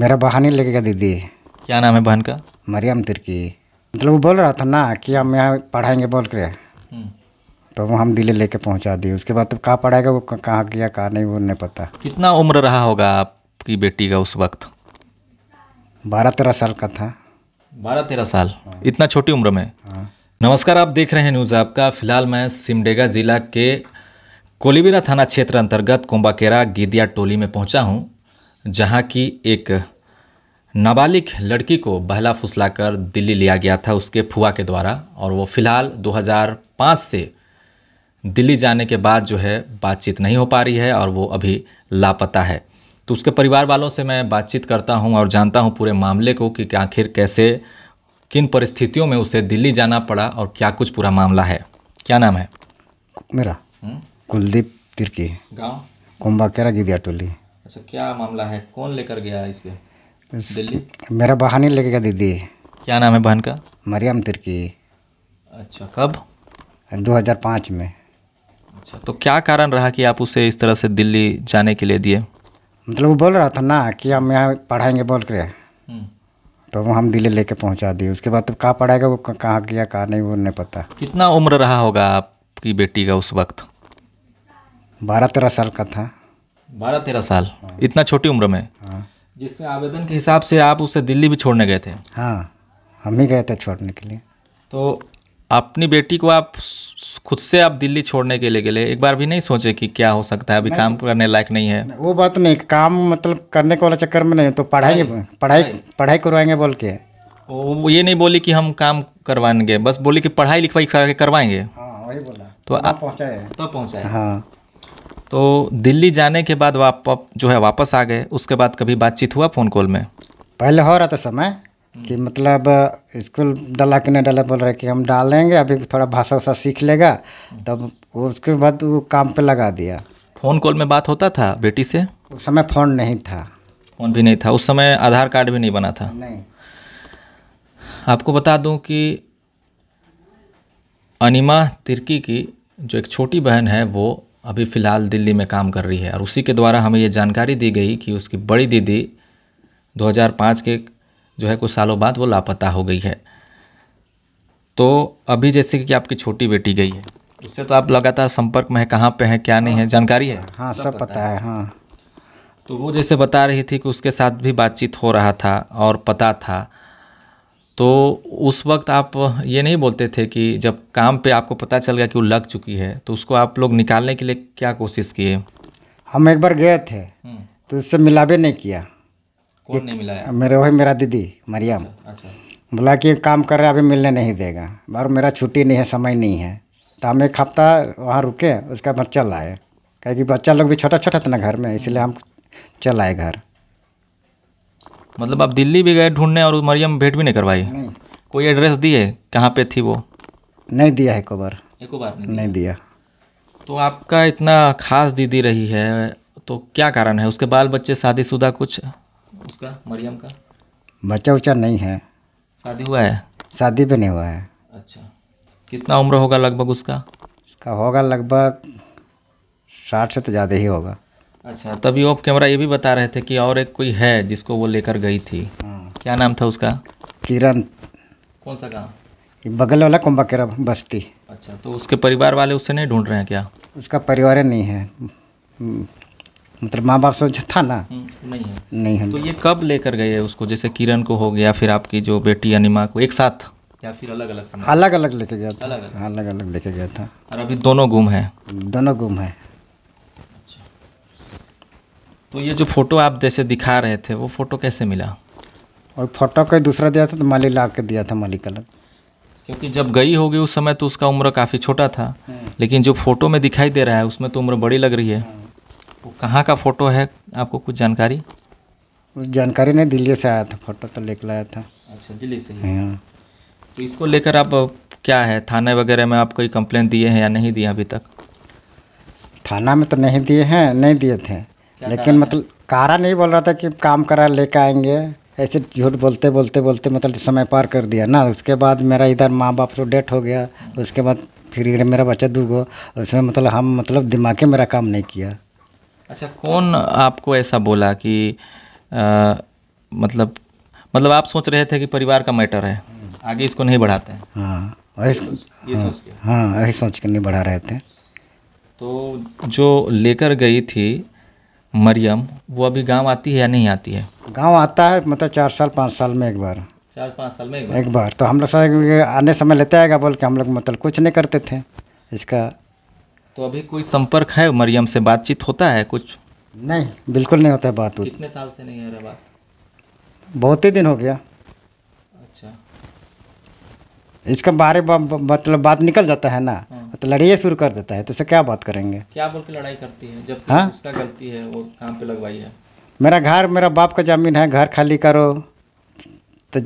मेरा बहन ही लेके गया दीदी क्या नाम है बहन का मरियम तिरकी मतलब वो बोल रहा था ना कि हम यहाँ पढ़ाएंगे बोल के हम्म। तो वो हम दिल्ली लेके पहुँचा दिए उसके बाद तो कहाँ पढ़ाएगा वो कहाँ किया कहाँ नहीं वो नहीं पता कितना उम्र रहा होगा आपकी बेटी का उस वक्त बारह तेरह साल का था बारह तेरह साल हाँ। इतना छोटी उम्र में हाँ। नमस्कार आप देख रहे हैं न्यूज़ आपका फिलहाल मैं सिमडेगा ज़िला के कोलीबिरा थाना क्षेत्र अंतर्गत कुंबाकेरा गिदिया टोली में पहुंचा हूं जहां की एक नाबालिग लड़की को बहला फुसलाकर दिल्ली लिया गया था उसके फुआ के द्वारा और वो फ़िलहाल 2005 से दिल्ली जाने के बाद जो है बातचीत नहीं हो पा रही है और वो अभी लापता है तो उसके परिवार वालों से मैं बातचीत करता हूं और जानता हूं पूरे मामले को कि आखिर कैसे किन परिस्थितियों में उसे दिल्ली जाना पड़ा और क्या कुछ पूरा मामला है क्या नाम है मेरा हम्म? कुलदीप तिर्की गाँव कुम्बाकेरा गिदिया टोली अच्छा क्या मामला है कौन लेकर गया है इसके दिल्ली मेरा ही लेके गया दीदी क्या नाम है बहन का मरियम तिर्की अच्छा कब 2005 में अच्छा तो क्या कारण रहा कि आप उसे इस तरह से दिल्ली जाने के लिए दिए मतलब वो बोल रहा था ना कि हम यहाँ पढ़ाएंगे बोल कर हम्म। तो वो हम दिल्ली लेके पहुँचा दिए उसके बाद तो कहाँ पढ़ाएगा वो कहाँ किया कहाँ नहीं वो नहीं पता कितना उम्र रहा होगा आपकी बेटी का उस वक्त बारह तेरह साल का था बारह तेरह साल हाँ। इतना छोटी उम्र में हाँ। जिसमें आवेदन के हिसाब से आप उसे दिल्ली भी छोड़ने गए थे हाँ हम ही गए थे छोड़ने के लिए तो अपनी बेटी को आप खुद से आप दिल्ली छोड़ने के लिए गए एक बार भी नहीं सोचे कि क्या हो सकता है अभी काम करने लायक नहीं है वो बात नहीं काम मतलब करने के वाला चक्कर में नहीं तो पढ़ाई पढ़ाई पढ़ाई करवाएंगे बोल के वो ये नहीं बोली कि हम काम करवाएंगे बस बोली कि पढ़ाई लिखवाई करवाएंगे हाँ वही बोला तो आप पहुँचाए तो पहुँचाए हाँ तो दिल्ली जाने के बाद वाप जो है वापस आ गए उसके बाद कभी बातचीत हुआ फ़ोन कॉल में पहले हो रहा था समय हम्म। कि मतलब स्कूल डाला कि नहीं डाला बोल रहे कि हम डालेंगे अभी थोड़ा भाषा उषा सीख लेगा हम्म। तब उसके बाद वो काम पे लगा दिया फ़ोन कॉल में बात होता था बेटी से उस समय फ़ोन नहीं था फ़ोन भी नहीं था उस समय आधार कार्ड भी नहीं बना था नहीं आपको बता दूं कि अनिमा तिर्की की जो एक छोटी बहन है वो अभी फ़िलहाल दिल्ली में काम कर रही है और उसी के द्वारा हमें ये जानकारी दी गई कि उसकी बड़ी दीदी 2005 के जो है कुछ सालों बाद वो लापता हो गई है तो अभी जैसे कि आपकी छोटी बेटी गई है उससे तो आप लगातार संपर्क में है कहाँ पे हैं क्या नहीं है जानकारी है हाँ सब, पता है हाँ तो वो जैसे बता रही थी कि उसके साथ भी बातचीत हो रहा था और पता था तो उस वक्त आप ये नहीं बोलते थे कि जब काम पे आपको पता चल गया कि वो लग चुकी है तो उसको आप लोग निकालने के लिए क्या कोशिश किए हम एक बार गए थे हम्म। तो उससे भी नहीं किया कौन नहीं मिलाया मेरे वही मेरा दीदी मरियम अच्छा, अच्छा। बोला कि काम कर रहा अभी मिलने नहीं देगा बार मेरा छुट्टी नहीं है समय नहीं है तो हम एक हफ्ता वहाँ रुके उसका बाद चल आए बच्चा लोग भी छोटा छोटा था ना घर में इसीलिए हम चल आए घर मतलब आप दिल्ली भी गए ढूंढने और मरियम भेंट भी नहीं करवाई कोई एड्रेस दी है कहाँ पे थी वो नहीं दिया है एक बार एक बार नहीं, नहीं दिया तो आपका इतना खास दीदी रही है तो क्या कारण है उसके बाल बच्चे शादीशुदा कुछ उसका मरियम का बच्चा उच्चा नहीं है शादी हुआ है शादी पे नहीं हुआ है अच्छा कितना उम्र होगा लगभग उसका उसका होगा लगभग साठ से तो ज़्यादा ही होगा अच्छा तभी ऑफ कैमरा ये भी बता रहे थे कि और एक कोई है जिसको वो लेकर गई थी हाँ। क्या नाम था उसका किरण कौन सा गाँव बगल वाला कुंभाकेरा बस्ती अच्छा तो उसके परिवार वाले उससे नहीं ढूंढ रहे हैं क्या उसका परिवार नहीं है हम्म, मतलब माँ बाप से था ना हम्म, नहीं है नहीं है तो ये कब लेकर गए उसको जैसे किरण को हो गया फिर आपकी जो बेटी अनिमा को एक साथ या फिर अलग अलग अलग अलग लेके गया था अलग हाँ, अलग, अलग, अलग लेके गया था और अभी दोनों गुम है दोनों गुम है तो ये जो फोटो आप जैसे दिखा रहे थे वो फोटो कैसे मिला और फोटो का दूसरा दिया था तो माली ला के दिया था मालिक अलग क्योंकि जब गई होगी उस समय तो उसका उम्र काफ़ी छोटा था हम्म। लेकिन जो फोटो में दिखाई दे रहा है उसमें तो उम्र बड़ी लग रही है वो हम्म। कहाँ का फ़ोटो है आपको कुछ जानकारी जानकारी नहीं दिल्ली से आया था फोटो तो लेकर आया था अच्छा दिल्ली से हम्म। तो इसको लेकर आप क्या है थाने वगैरह में आप कोई कंप्लेंट दिए हैं या नहीं दिए अभी तक थाना में तो नहीं दिए हैं नहीं दिए थे लेकिन मतलब कारा नहीं बोल रहा था कि काम करा कर आएंगे ऐसे झूठ बोलते बोलते बोलते मतलब समय पार कर दिया ना उसके बाद मेरा इधर माँ बाप से तो डेट हो गया उसके बाद फिर इधर मेरा बच्चा दू गो उसमें मतलब हम मतलब दिमाग में मेरा काम नहीं किया अच्छा कौन आपको ऐसा बोला कि आ, मतलब मतलब आप सोच रहे थे कि परिवार का मैटर है आगे इसको नहीं बढ़ाते हैं हाँ वही हाँ, हाँ वही सोच कर नहीं बढ़ा रहे थे तो जो लेकर गई थी मरियम वो अभी गांव आती है या नहीं आती है गांव आता है मतलब चार साल पाँच साल में एक बार चार पाँच साल में एक बार, एक बार तो हम लोग आने समय लेते आएगा बोल के हम लोग मतलब कुछ नहीं करते थे इसका तो अभी कोई संपर्क है मरियम से बातचीत होता है कुछ नहीं बिल्कुल नहीं होता है बात कितने साल से नहीं हो रहा बात बहुत ही दिन हो गया इसका बारे मतलब बात निकल जाता है ना हाँ। तो लड़ाई शुरू कर देता है तो उसे क्या बात करेंगे क्या बोल के लड़ाई करती है जब हाँ उसका गलती है वो काम पे लगवाई है मेरा घर मेरा बाप का जमीन है घर खाली करो तो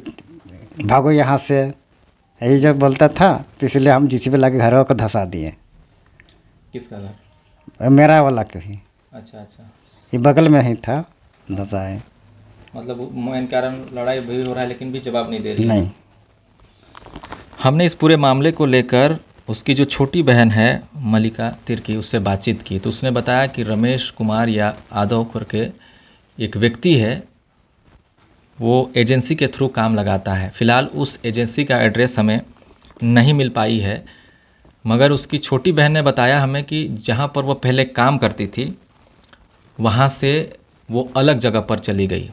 भागो यहाँ से यही जब बोलता था तो इसलिए हम भी ला लाके घर को धंसा दिए किसका घर मेरा वाला के ही अच्छा अच्छा ये बगल में ही था धसाए मतलब मेन कारण लड़ाई भी हो रहा है लेकिन भी जवाब नहीं दे रही नहीं हमने इस पूरे मामले को लेकर उसकी जो छोटी बहन है मलिका तिर्की उससे बातचीत की तो उसने बताया कि रमेश कुमार या आदव करके एक व्यक्ति है वो एजेंसी के थ्रू काम लगाता है फिलहाल उस एजेंसी का एड्रेस हमें नहीं मिल पाई है मगर उसकी छोटी बहन ने बताया हमें कि जहाँ पर वो पहले काम करती थी वहाँ से वो अलग जगह पर चली गई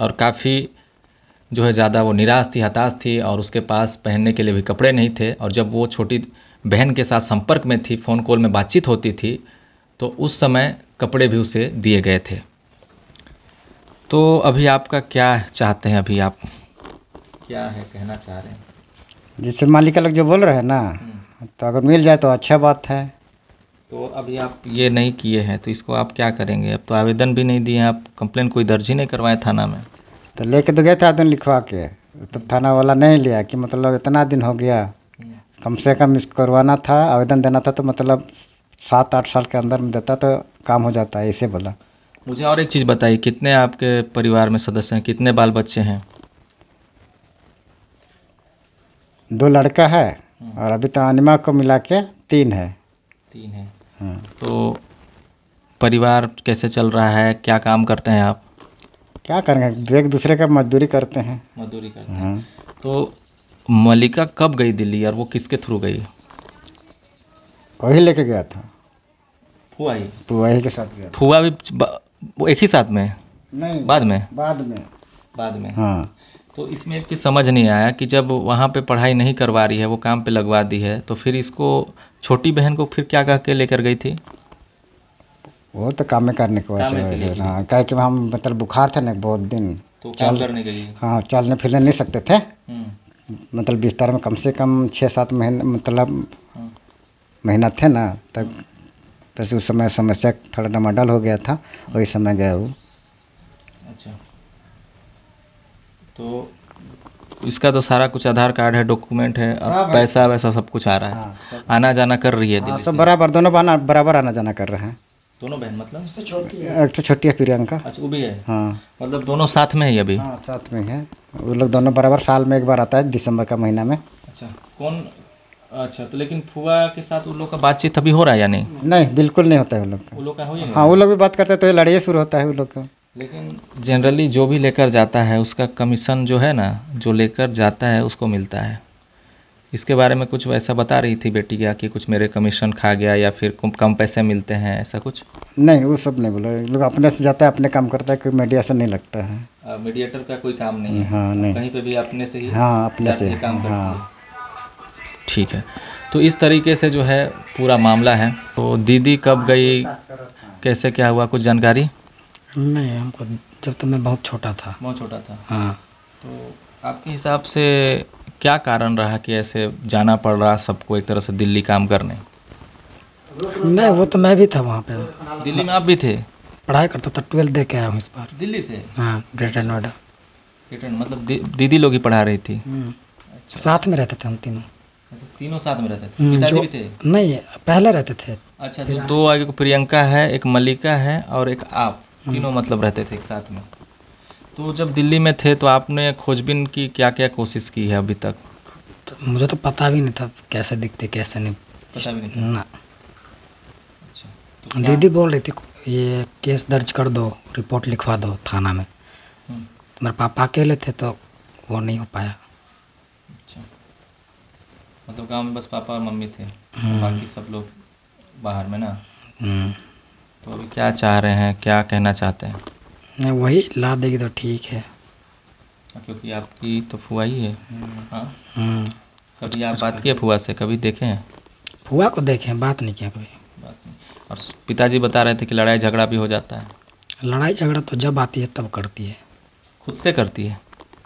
और काफ़ी जो है ज़्यादा वो निराश थी हताश थी और उसके पास पहनने के लिए भी कपड़े नहीं थे और जब वो छोटी बहन के साथ संपर्क में थी फ़ोन कॉल में बातचीत होती थी तो उस समय कपड़े भी उसे दिए गए थे तो अभी आपका क्या चाहते हैं अभी आप क्या है कहना चाह रहे हैं जैसे मालिका लोग जो बोल रहे हैं ना हम्म। तो अगर मिल जाए तो अच्छा बात है तो अभी आप ये नहीं किए हैं तो इसको आप क्या करेंगे अब तो आवेदन भी नहीं दिए आप कंप्लेंट कोई दर्ज ही नहीं करवाए थाना में तो लेके तो गए थे आदमी लिखवा के तब तो थाना वाला नहीं लिया कि मतलब इतना दिन हो गया कम से कम इसको करवाना था आवेदन देना था तो मतलब सात आठ साल के अंदर में देता तो काम हो जाता है ऐसे बोला मुझे और एक चीज़ बताइए कितने आपके परिवार में सदस्य हैं कितने बाल बच्चे हैं दो लड़का है और अभी तो अनिमा को मिला के तीन है तीन है हाँ। तो परिवार कैसे चल रहा है क्या काम करते हैं आप क्या करेंगे एक दूसरे का मजदूरी करते हैं मजदूरी करते हैं हाँ। तो मलिका कब गई दिल्ली और वो किसके थ्रू गई वही लेके गया था फुआ तो ही फुआ ही के साथ गया फुआ भी वो एक ही साथ में नहीं बाद में बाद में बाद में हाँ तो इसमें एक चीज़ समझ नहीं आया कि जब वहाँ पे पढ़ाई नहीं करवा रही है वो काम पे लगवा दी है तो फिर इसको छोटी बहन को फिर क्या कह के लेकर गई थी वो तो काम में करने को हाँ कि हम मतलब बुखार था ना बहुत दिन तो चल करने के लिए हाँ चलने फिरने नहीं सकते थे हम्म। मतलब बिस्तर में कम से कम छः सात महीने मतलब हाँ। महीना थे ना तब बस उस समय समस्या थोड़ा डमाडल हो गया था वही समय गए वो अच्छा तो इसका तो सारा कुछ आधार कार्ड है डॉक्यूमेंट है और पैसा वैसा सब कुछ आ रहा है हाँ, आना जाना कर रही है हाँ, दिल्ली सब बराबर दोनों बराबर आना जाना कर रहे हैं दोनों बहन मतलब छोटी है एक तो छोटी है प्रियंका अच्छा वो भी है हाँ मतलब दोनों साथ में है अभी हाँ साथ में है वो लोग दोनों बराबर साल में एक बार आता है दिसंबर का महीना में अच्छा कौन अच्छा तो लेकिन फुआ के साथ उन लोग का बातचीत अभी हो रहा है या नहीं नहीं बिल्कुल नहीं होता है उन लोग का हाँ वो लोग भी बात करते हैं तो लड़ाई शुरू होता है उन लोग का लेकिन जनरली जो भी लेकर जाता है उसका कमीशन जो है ना जो लेकर जाता है उसको मिलता है इसके बारे में कुछ वैसा बता रही थी बेटी क्या कि कुछ मेरे कमीशन खा गया या फिर कम पैसे मिलते हैं ऐसा कुछ नहीं वो सब नहीं बोला लोग अपने से जाता है अपने काम करता है कोई मीडिया से नहीं लगता है मीडिएटर का कोई काम नहीं है हाँ नहीं कहीं पे भी अपने से ही हाँ अपने से काम हाँ ठीक है तो इस तरीके से जो है पूरा मामला है तो दीदी कब गई कैसे क्या हुआ कुछ जानकारी नहीं हमको जब तक मैं बहुत छोटा था बहुत छोटा था हाँ तो आपके हिसाब से क्या कारण रहा कि ऐसे जाना पड़ रहा सबको एक तरह से दिल्ली काम करने नहीं वो तो मैं भी था वहाँ पे दिल्ली में आप भी थे पढ़ाई करता था ट्वेल्थ दे के आया हूँ इस बार दिल्ली से हाँ ग्रेटर नोएडा ग्रेटर मतलब दी, दीदी लोग ही पढ़ा रही थी हम्म। अच्छा। साथ में रहते थे हम तीनों अच्छा, तीनों साथ में रहते थे हम्म, पिताजी भी थे नहीं पहले रहते थे अच्छा तो दो आगे को प्रियंका है एक मल्लिका है और एक आप हम्म। तीनों मतलब रहते थे एक साथ में तो जब दिल्ली में थे तो आपने खोजबीन की क्या क्या कोशिश की है अभी तक तो मुझे तो पता भी नहीं था कैसे दिखते कैसे नहीं पता भी नहीं ना अच्छा। तो दीदी बोल रही थी ये केस दर्ज कर दो रिपोर्ट लिखवा दो थाना में हम्म। तो मेरे पापा अकेले थे तो वो नहीं हो पाया अच्छा मतलब गांव में बस पापा और मम्मी थे हम्म। बाकी सब लोग बाहर में ना हम्म। तो अभी क्या चाह रहे हैं क्या कहना चाहते हैं नहीं वही ला देगी तो ठीक है हाँ, क्योंकि आपकी तो फुआ ही है हाँ। हाँ। कभी आप बात किए फुआ से कभी देखे हैं फुआ को देखे हैं बात नहीं किया कभी बात नहीं और पिताजी बता रहे थे कि लड़ाई झगड़ा भी हो जाता है लड़ाई झगड़ा तो जब आती है तब करती है खुद से करती है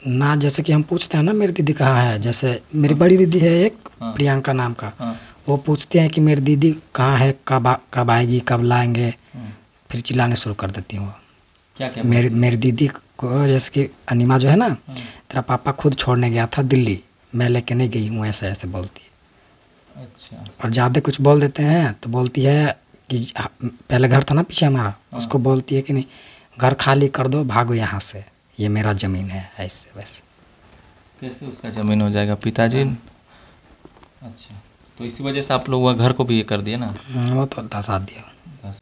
ना जैसे कि हम पूछते हैं ना मेरी दीदी कहाँ है जैसे मेरी बड़ी दीदी है एक हाँ। प्रियंका नाम का हाँ। वो पूछते हैं कि मेरी दीदी कहाँ है कब कब आएगी कब लाएंगे फिर चिल्लाने शुरू कर देती हूँ वो क्या क्या मेरे मेरी दीदी को जैसे कि अनिमा जो है ना हाँ। तेरा पापा खुद छोड़ने गया था दिल्ली मैं लेके नहीं गई हूँ ऐसे ऐसे बोलती है अच्छा और ज़्यादा कुछ बोल देते हैं तो बोलती है कि हाँ, पहले घर था ना पीछे हमारा हाँ। उसको बोलती है कि नहीं घर खाली कर दो भागो यहाँ से ये मेरा ज़मीन है ऐसे वैसे कैसे उसका ज़मीन हो जाएगा पिताजी अच्छा तो इसी वजह से आप लोग वह घर को भी ये कर दिया ना वो तो दसा दिया